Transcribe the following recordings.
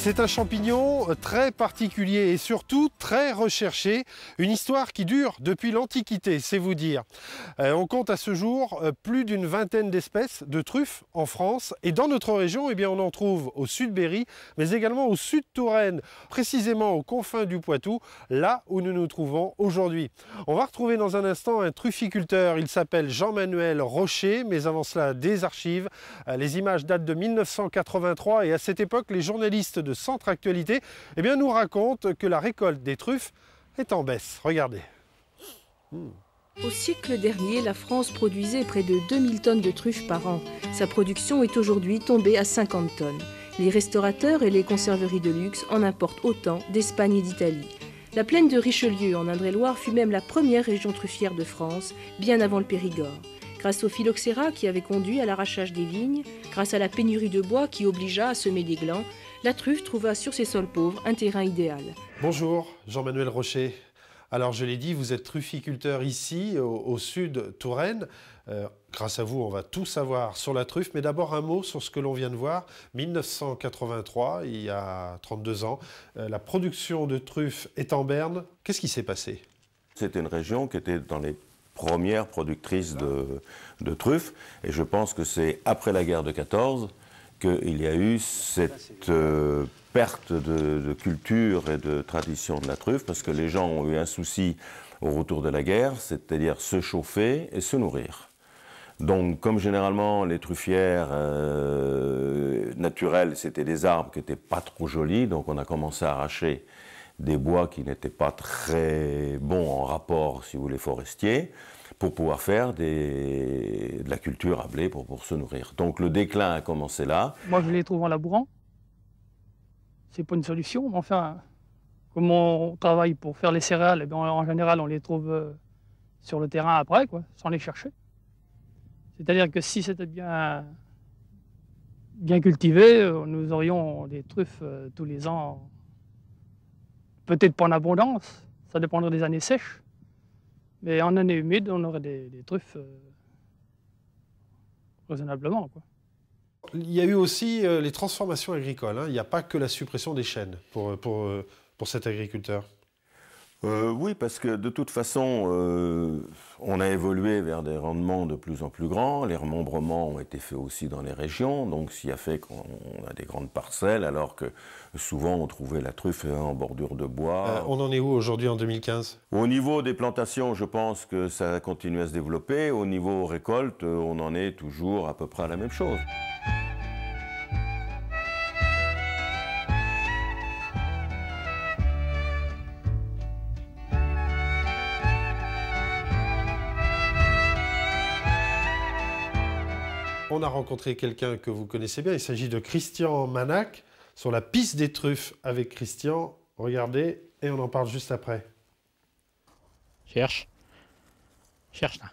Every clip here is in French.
C'est un champignon euh, très particulier et surtout très recherché, une histoire qui dure depuis l'Antiquité, c'est vous dire. Euh, on compte à ce jour euh, plus d'une vingtaine d'espèces de truffes en France et dans notre région, eh bien, on en trouve au sud Berry, mais également au sud Touraine, précisément aux confins du Poitou, là où nous nous trouvons aujourd'hui. On va retrouver dans un instant un trufficulteur, il s'appelle Jean-Manuel Rocher, mais avant cela des archives. les images datent de 1983 et à cette époque, les journalistes de Centre Actualité eh bien, nous raconte que la récolte des truffes est en baisse. Regardez. Hmm. Au siècle dernier, la France produisait près de 2000 tonnes de truffes par an. Sa production est aujourd'hui tombée à 50 tonnes. Les restaurateurs et les conserveries de luxe en importent autant d'Espagne et d'Italie. La plaine de Richelieu en Indre-et-Loire fut même la première région truffière de France, bien avant le Périgord. Grâce au phylloxéra qui avait conduit à l'arrachage des vignes, grâce à la pénurie de bois qui obligea à semer des glands, la truffe trouva sur ces sols pauvres un terrain idéal. Bonjour, Jean-Manuel Rocher. Alors je l'ai dit, vous êtes trufficulteur ici, au, sud Touraine. Euh, grâce à vous, on va tout savoir sur la truffe, mais d'abord un mot sur ce que l'on vient de voir. 1983, il y a 32 ans, euh, la production de truffes est en berne. Qu'est-ce qui s'est passé C'était une région qui était dans les premières productrices de, de truffes, et je pense que c'est après la guerre de 14 qu'il y a eu cette euh, perte de, culture et de tradition de la truffe, parce que les gens ont eu un souci au retour de la guerre, c'est-à-dire se chauffer et se nourrir. Donc, comme généralement les truffières euh, naturelles, c'était des arbres qui n'étaient pas trop jolis, donc on a commencé à arracher des bois qui n'étaient pas très bons en rapport, si vous voulez, forestiers pour pouvoir faire de la culture à blé pour, se nourrir. Donc le déclin a commencé là. Moi, je les trouve en labourant. C'est pas une solution, enfin, comme on travaille pour faire les céréales, eh ben, en général, on les trouve euh, sur le terrain après, quoi, sans les chercher. C'est-à-dire que si c'était bien, bien cultivé, euh, nous aurions des truffes euh, tous les ans, peut-être pas en abondance, ça dépendrait des années sèches. Mais en année humide, on aurait des, truffes euh, raisonnablement. Il y a eu aussi euh, les transformations agricoles. Hein. Il n'y a pas que la suppression des chaînes pour, euh, pour, pour cet agriculteur. Euh, oui, parce que de toute façon, euh, on a évolué vers des rendements de plus en plus grands. Les remembrements ont été faits aussi dans les régions, donc ce qui a fait qu'on a des grandes parcelles, alors que souvent on trouvait la truffe en bordure de bois. Euh, on en est où aujourd'hui en 2015 Au niveau des plantations, je pense que ça continue à se développer. Au niveau récolte, on en est toujours à peu près à la même chose. On a rencontré quelqu'un que vous connaissez bien. Il s'agit de Christian Manac sur la piste des truffes avec Christian. Regardez, et on en parle juste après. Cherche. Cherche là.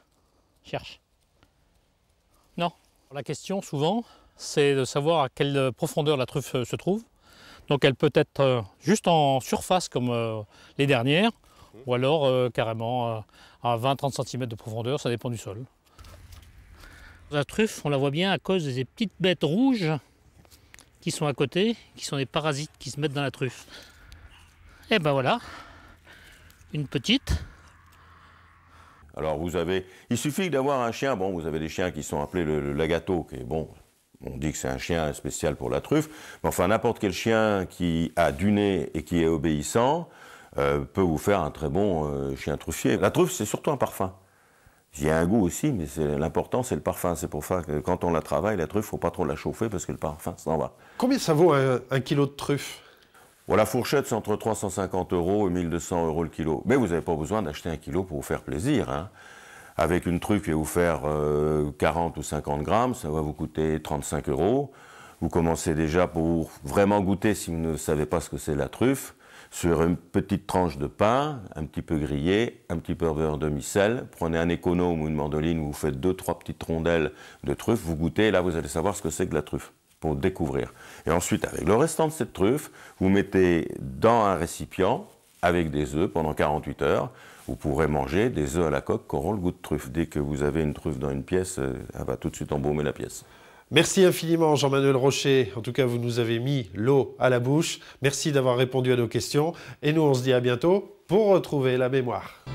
Cherche. Non. La question souvent, c'est de savoir à quelle profondeur la truffe euh, se trouve. Donc elle peut être euh, juste en surface comme euh, les dernières, ou alors carrément à 20-30 cm de profondeur, ça dépend du sol. La truffe, on la voit bien à cause des petites bêtes rouges qui sont à côté, qui sont des parasites qui se mettent dans la truffe. Et eh ben voilà, une petite. Alors vous avez, il suffit d'avoir un chien, bon vous avez des chiens qui sont appelés le, lagato, qui est bon, on dit que c'est un chien spécial pour la truffe, mais enfin n'importe quel chien qui a du nez et qui est obéissant euh, peut vous faire un très bon euh, chien truffier. La truffe c'est surtout un parfum. Il y a un goût aussi, mais l'important, c'est le parfum. C'est pour ça que quand on la travaille, la truffe, il ne faut pas trop la chauffer parce que le parfum s'en va. Combien ça vaut euh, un, kilo de truffe Voilà, fourchette, c'est entre 350 euros et 1200 euros le kilo. Mais vous n'avez pas besoin d'acheter un kilo pour vous faire plaisir. Hein. Avec une truffe, qui va vous faire 40 euh, ou 50 grammes, ça va vous coûter 35 euros. Vous commencez déjà pour vraiment goûter si vous ne savez pas ce que c'est la truffe sur une petite tranche de pain, un petit peu grillé, un petit peu beurre demi-sel. Prenez un économe ou une mandoline, vous faites deux, trois petites rondelles de truffe, vous goûtez, et là vous allez savoir ce que c'est que la truffe pour découvrir. Et ensuite, avec le restant de cette truffe, vous mettez dans un récipient avec des œufs pendant 48 heures. Vous pourrez manger des œufs à la coque qui auront le goût de truffe. Dès que vous avez une truffe dans une pièce, euh, elle va tout de suite embaumer la pièce. Merci infiniment Jean-Manuel Rocher. En tout cas, vous nous avez mis l'eau à la bouche. Merci d'avoir répondu à nos questions. Et nous, on se dit à bientôt pour retrouver la mémoire.